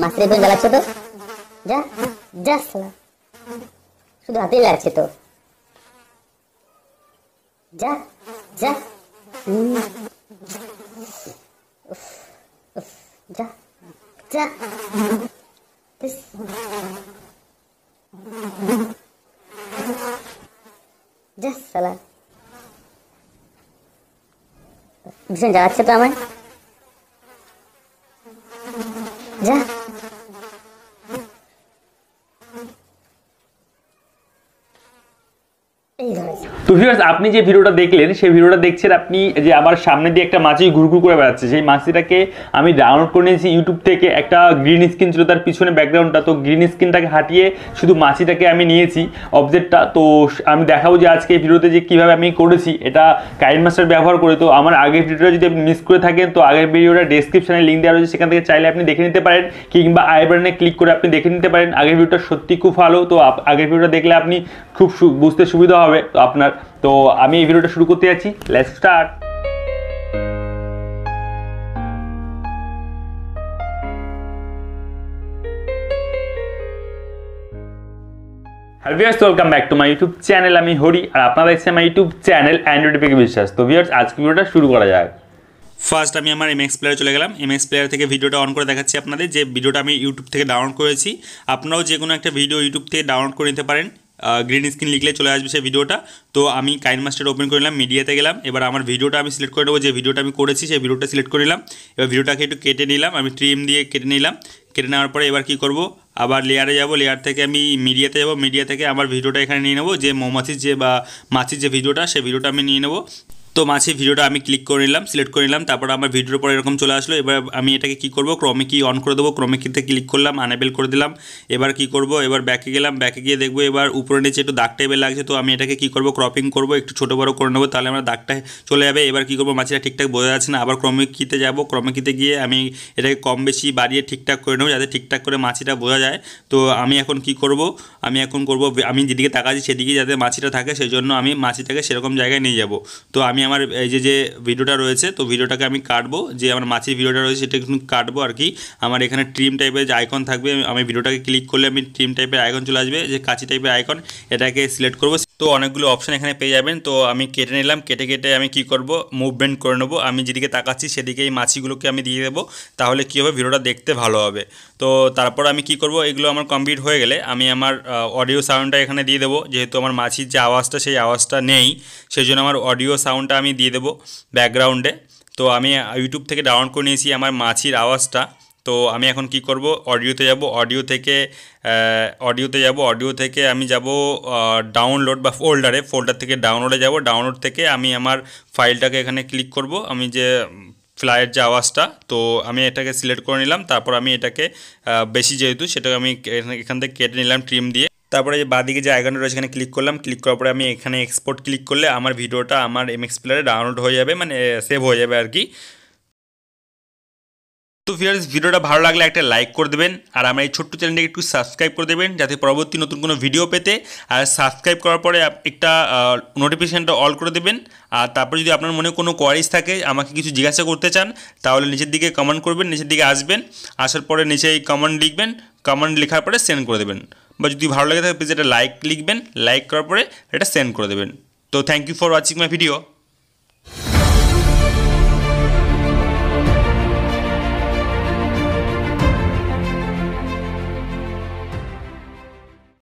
মাছের তো যা যা শুধু হাতেই লাগছে তো যা যা যা যা সালা ভীষণ জ্বালাচ্ছে তো আমায় 你看 তো ভিউয়ার্স আপনি যে ভিডিওটা দেখলেন সেই ভিডিওটা দেখছেন আপনি যে আমার সামনে দিয়ে একটা মাছি ঘুরঘুর করে বেড়াচ্ছে সেই মাছিটাকে আমি ডাউনলোড করে নিয়েছি ইউটিউব থেকে একটা গ্রিন স্ক্রিন ছিল তার পিছনে ব্যাকগ্রাউন্ডটা তো গ্রিন স্ক্রিনটাকে হাঁটিয়ে শুধু মাছিটাকে আমি নিয়েছি অবজেক্টটা তো আমি দেখাবো যে আজকে এই ভিডিওতে যে কীভাবে আমি করেছি এটা কাইন মাস্টার ব্যবহার করে তো আমার আগের ভিডিওটা যদি আপনি মিস করে থাকেন তো আগের ভিডিওটা ডিসক্রিপশানে লিঙ্ক দেওয়া রয়েছে সেখান থেকে চাইলে আপনি দেখে নিতে পারেন কিংবা আই ক্লিক করে আপনি দেখে নিতে পারেন আগের ভিডিওটা সত্যি খুব ভালো তো আগের ভিডিওটা দেখলে আপনি খুব বুঝতে সুবিধা হবে তো আপনার তো আমি এই ভিডিওটা শুরু করতে যাচ্ছি let start hello viewers welcome back to my YouTube channel আমি হরি আর আপনারা দেখছেন আমার ইউটিউব চ্যানেল অ্যান্ড্রয়েড পেকে বিশ্বাস তো ভিয়ার্স আজকে ভিডিওটা শুরু করা যাক ফার্স্ট আমি আমার এমএক্স প্লেয়ারে চলে গেলাম এমএক্স প্লেয়ার থেকে ভিডিওটা অন করে দেখাচ্ছি আপনাদের যে ভিডিওটা আমি ইউটিউব থেকে ডাউনলোড করেছি আপনারাও যে কোনো একটা ভিডিও ইউটিউব থেকে ডাউনলোড করে নিতে পারেন গ্রিন স্ক্রিন লিখলে চলে আসবে সেই ভিডিওটা তো আমি কাইন মাস্টার ওপেন করে নিলাম মিডিয়াতে গেলাম এবার আমার ভিডিওটা আমি সিলেক্ট করে নেবো যে ভিডিওটা আমি করেছি সেই ভিডিওটা সিলেক্ট করে নিলাম এবার ভিডিওটাকে একটু কেটে নিলাম আমি ট্রিম দিয়ে কেটে নিলাম কেটে নেওয়ার পরে এবার কি করব আবার লেয়ারে যাব লেয়ার থেকে আমি মিডিয়াতে যাব মিডিয়া থেকে আমার ভিডিওটা এখানে নিয়ে নেবো যে মৌমাছির যে বা মাছির যে ভিডিওটা সেই ভিডিওটা আমি নিয়ে নেবো তো মাঝে ভিডিওটা আমি ক্লিক করে নিলাম সিলেক্ট করে নিলাম তারপর আমার ভিডিওর পরে এরকম চলে আসলো এবার আমি এটাকে কি করব ক্রমে কি অন করে দেবো ক্রমে কিতে ক্লিক করলাম আনেবেল করে দিলাম এবার কি করব এবার ব্যাকে গেলাম ব্যাকে গিয়ে দেখবো এবার উপরে নিচে একটু দাগ টাইপের লাগছে তো আমি এটাকে কি করব ক্রপিং করব একটু ছোটো বড়ো করে নেবো তাহলে আমার দাগটা চলে যাবে এবার কি করবো মাছিটা ঠিকঠাক বোঝা যাচ্ছে না আবার ক্রমে কিতে যাব ক্রমে কিতে গিয়ে আমি এটাকে কম বেশি বাড়িয়ে ঠিকঠাক করে নেবো যাতে ঠিকঠাক করে মাছিটা বোঝা যায় তো আমি এখন কি করব আমি এখন করব আমি যেদিকে তাকাচ্ছি সেদিকে যাতে মাছিটা থাকে সেই জন্য আমি মাছিটাকে সেরকম জায়গায় নিয়ে যাব তো আমি আমার এই যে যে ভিডিওটা রয়েছে তো ভিডিওটাকে আমি কাটবো যে আমার মাছির ভিডিওটা রয়েছে সেটা একটু কাটবো আর কি আমার এখানে ট্রিম টাইপের যে আইকন থাকবে আমি ভিডিওটাকে ক্লিক করলে আমি ট্রিম টাইপের আইকন চলে আসবে যে কাঁচি টাইপের আইকন এটাকে সিলেক্ট করবো তো অনেকগুলো অপশান এখানে পেয়ে যাবেন তো আমি কেটে নিলাম কেটে কেটে আমি কি করব মুভমেন্ট করে নেবো আমি যেদিকে তাকাচ্ছি সেদিকে এই মাছিগুলোকে আমি দিয়ে দেবো তাহলে কী হবে ভিডিওটা দেখতে ভালো হবে তো তারপর আমি কি করব এগুলো আমার কমপ্লিট হয়ে গেলে আমি আমার অডিও সাউন্ডটা এখানে দিয়ে দেবো যেহেতু আমার মাছির যে আওয়াজটা সেই আওয়াজটা নেই সেই জন্য আমার অডিও সাউন্ডটা আমি দিয়ে দেবো ব্যাকগ্রাউন্ডে তো আমি ইউটিউব থেকে ডাউনলোড করে নিয়েছি আমার মাছির আওয়াজটা তো আমি এখন কি করব অডিওতে যাব অডিও থেকে অডিওতে যাব অডিও থেকে আমি যাব ডাউনলোড বা ফোল্ডারে ফোল্ডার থেকে ডাউনলোডে যাব ডাউনলোড থেকে আমি আমার ফাইলটাকে এখানে ক্লিক করব আমি যে ফ্লাইয়ের যে আওয়াজটা তো আমি এটাকে সিলেক্ট করে নিলাম তারপর আমি এটাকে বেশি যেহেতু সেটাকে আমি এখান থেকে কেটে নিলাম ট্রিম দিয়ে তারপরে যে বাদিকে যে আইকনটা রয়েছে এখানে ক্লিক করলাম ক্লিক করার পরে আমি এখানে এক্সপোর্ট ক্লিক করলে আমার ভিডিওটা আমার এমএক্স প্লেয়ারে ডাউনলোড হয়ে যাবে মানে সেভ হয়ে যাবে আর কি তো ফিয়ার্স ভিডিওটা ভালো লাগলে একটা লাইক করে দেবেন আর আমার এই ছোট্ট চ্যানেলটিকে একটু সাবস্ক্রাইব করে দেবেন যাতে পরবর্তী নতুন কোনো ভিডিও পেতে আর সাবস্ক্রাইব করার পরে একটা নোটিফিকেশানটা অল করে দেবেন আর তারপর যদি আপনার মনে কোনো কোয়ারিজ থাকে আমাকে কিছু জিজ্ঞাসা করতে চান তাহলে নিচের দিকে কমেন্ট করবেন নিচের দিকে আসবেন আসার পরে নিচে এই কমেন্ট লিখবেন কমেন্ট লেখার পরে সেন্ড করে দেবেন বা যদি ভালো লাগে থাকে প্লিজ এটা লাইক লিখবেন লাইক করার পরে এটা সেন্ড করে দেবেন তো thank you for watching my video